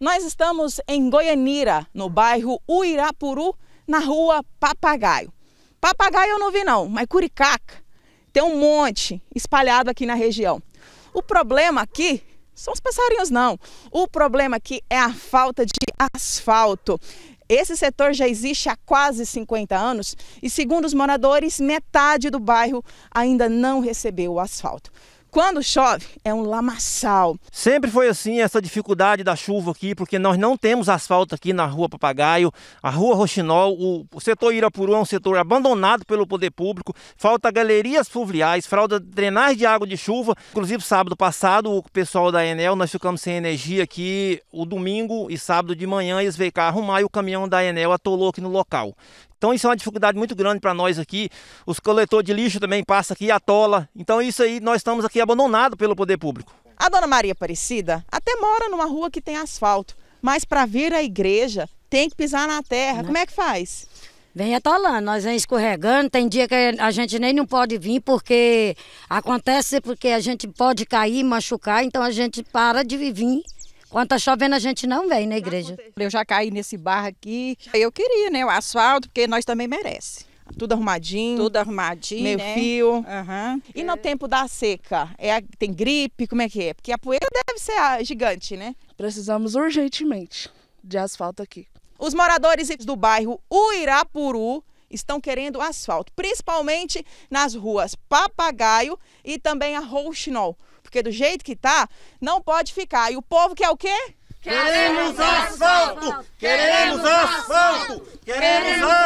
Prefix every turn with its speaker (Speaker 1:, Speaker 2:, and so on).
Speaker 1: Nós estamos em Goianira, no bairro Uirapuru, na rua Papagaio. Papagaio eu não vi não, mas curicaca. Tem um monte espalhado aqui na região. O problema aqui são os passarinhos não. O problema aqui é a falta de asfalto. Esse setor já existe há quase 50 anos e, segundo os moradores, metade do bairro ainda não recebeu o asfalto. Quando chove, é um lamaçal.
Speaker 2: Sempre foi assim essa dificuldade da chuva aqui, porque nós não temos asfalto aqui na Rua Papagaio, a Rua Roxinol, o, setor Irapuru é um setor abandonado pelo poder público, falta galerias fluviais, falta drenagem de água de chuva. Inclusive, sábado passado, o pessoal da Enel, nós ficamos sem energia aqui o domingo e sábado de manhã, eles veio cá arrumar e o caminhão da Enel atolou aqui no local. Então isso é uma dificuldade muito grande para nós aqui. Os coletores de lixo também passam aqui, atola. Então isso aí nós estamos aqui abandonados pelo poder público. A dona Maria Aparecida
Speaker 1: até mora numa rua que tem
Speaker 3: asfalto, mas para vir à igreja tem que pisar na terra. Não. Né? Como é que faz? Vem atolando, nós vem escorregando. Tem dia que a gente nem não pode vir porque acontece porque a gente pode cair, machucar, então a gente para de vir quando tá chovendo, a gente não vem na igreja. Eu já caí nesse barro aqui.
Speaker 1: Eu queria, né, o asfalto, porque nós também merece. Tudo arrumadinho. Tudo arrumadinho. Meio né? fio. Uhum. E no tempo da seca? É, tem gripe? Como é que é? Porque a poeira deve ser gigante, né? Precisamos urgentemente de asfalto aqui. Os moradores do bairro Uirapuru estão querendo asfalto, principalmente nas ruas Papagaio e também a Rouxinol, porque do jeito que está não pode ficar. E o povo quer o quê? Queremos asfalto!
Speaker 3: Queremos asfalto! Queremos asfalto.